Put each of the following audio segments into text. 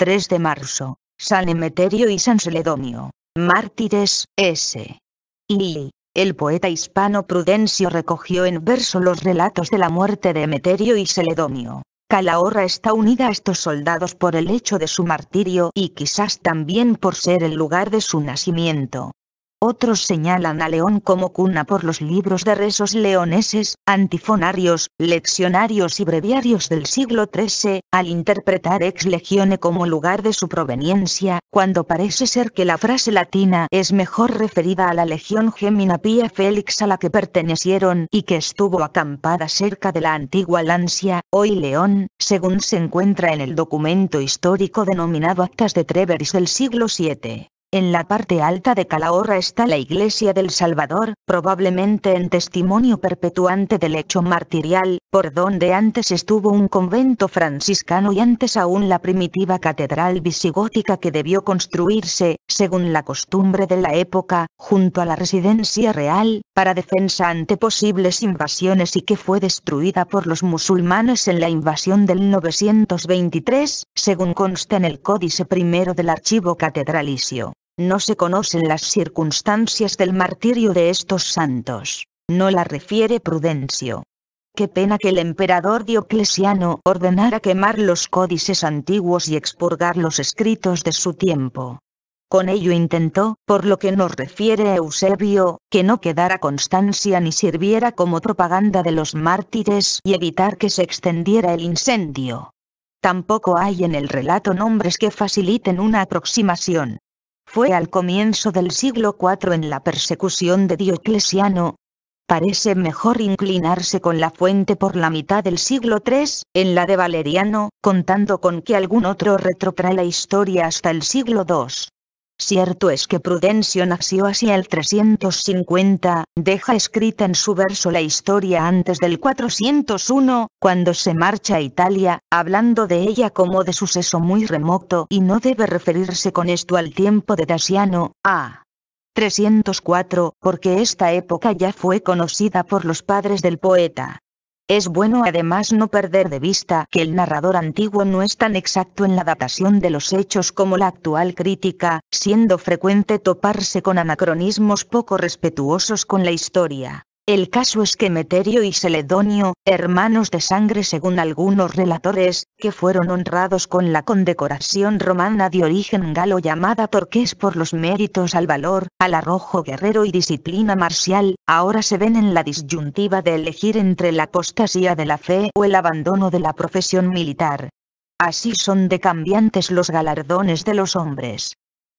3 de marzo, San Emeterio y San Celedonio, mártires, S. Y, el poeta hispano Prudencio recogió en verso los relatos de la muerte de Emeterio y Celedonio. Calahorra está unida a estos soldados por el hecho de su martirio y quizás también por ser el lugar de su nacimiento. Otros señalan a León como cuna por los libros de rezos leoneses, antifonarios, leccionarios y breviarios del siglo XIII, al interpretar ex legione como lugar de su proveniencia, cuando parece ser que la frase latina es mejor referida a la legión Gemina Pia Félix a la que pertenecieron y que estuvo acampada cerca de la antigua Lancia, hoy León, según se encuentra en el documento histórico denominado Actas de Treveris del siglo VII. En la parte alta de Calahorra está la iglesia del Salvador, probablemente en testimonio perpetuante del hecho martirial, por donde antes estuvo un convento franciscano y antes aún la primitiva catedral visigótica que debió construirse, según la costumbre de la época, junto a la residencia real, para defensa ante posibles invasiones y que fue destruida por los musulmanes en la invasión del 923, según consta en el Códice I del Archivo Catedralicio. No se conocen las circunstancias del martirio de estos santos, no la refiere Prudencio. Qué pena que el emperador Dioclesiano ordenara quemar los códices antiguos y expurgar los escritos de su tiempo. Con ello intentó, por lo que nos refiere Eusebio, que no quedara constancia ni sirviera como propaganda de los mártires y evitar que se extendiera el incendio. Tampoco hay en el relato nombres que faciliten una aproximación. Fue al comienzo del siglo IV en la persecución de Dioclesiano. Parece mejor inclinarse con la fuente por la mitad del siglo III, en la de Valeriano, contando con que algún otro retrotrae la historia hasta el siglo II. Cierto es que Prudencio nació hacia el 350, deja escrita en su verso la historia antes del 401, cuando se marcha a Italia, hablando de ella como de suceso muy remoto y no debe referirse con esto al tiempo de Daciano, a. 304, porque esta época ya fue conocida por los padres del poeta. Es bueno además no perder de vista que el narrador antiguo no es tan exacto en la datación de los hechos como la actual crítica, siendo frecuente toparse con anacronismos poco respetuosos con la historia. El caso es que Meterio y Celedonio, hermanos de sangre según algunos relatores, que fueron honrados con la condecoración romana de origen galo llamada es por los méritos al valor, al arrojo guerrero y disciplina marcial, ahora se ven en la disyuntiva de elegir entre la apostasía de la fe o el abandono de la profesión militar. Así son de cambiantes los galardones de los hombres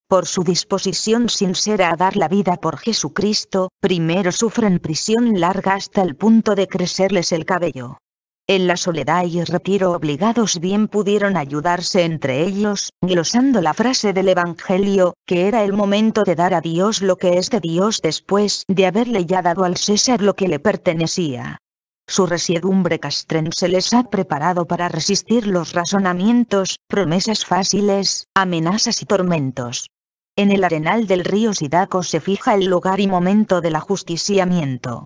por su disposición sincera a dar la vida por Jesucristo, primero sufren prisión larga hasta el punto de crecerles el cabello. En la soledad y retiro obligados bien pudieron ayudarse entre ellos, glosando la frase del Evangelio, que era el momento de dar a Dios lo que es de Dios después de haberle ya dado al César lo que le pertenecía. Su resiedumbre castrense les ha preparado para resistir los razonamientos, promesas fáciles, amenazas y tormentos. En el arenal del río Sidaco se fija el lugar y momento del ajusticiamiento.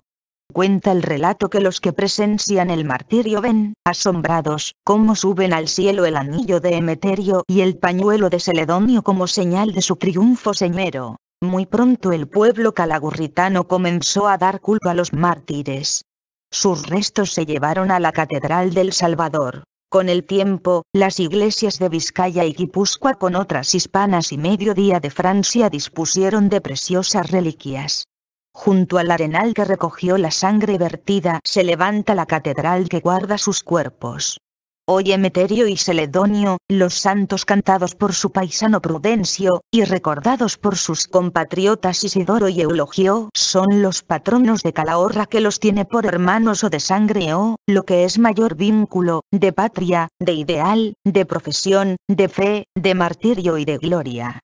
Cuenta el relato que los que presencian el martirio ven, asombrados, cómo suben al cielo el anillo de Emeterio y el pañuelo de Celedonio como señal de su triunfo señero. Muy pronto el pueblo calagurritano comenzó a dar culpa a los mártires. Sus restos se llevaron a la Catedral del Salvador. Con el tiempo, las iglesias de Vizcaya y Guipúzcoa con otras hispanas y mediodía de Francia dispusieron de preciosas reliquias. Junto al arenal que recogió la sangre vertida se levanta la catedral que guarda sus cuerpos hoy Emeterio y Celedonio, los santos cantados por su paisano Prudencio, y recordados por sus compatriotas Isidoro y Eulogio, son los patronos de Calahorra que los tiene por hermanos o de sangre o, lo que es mayor vínculo, de patria, de ideal, de profesión, de fe, de martirio y de gloria.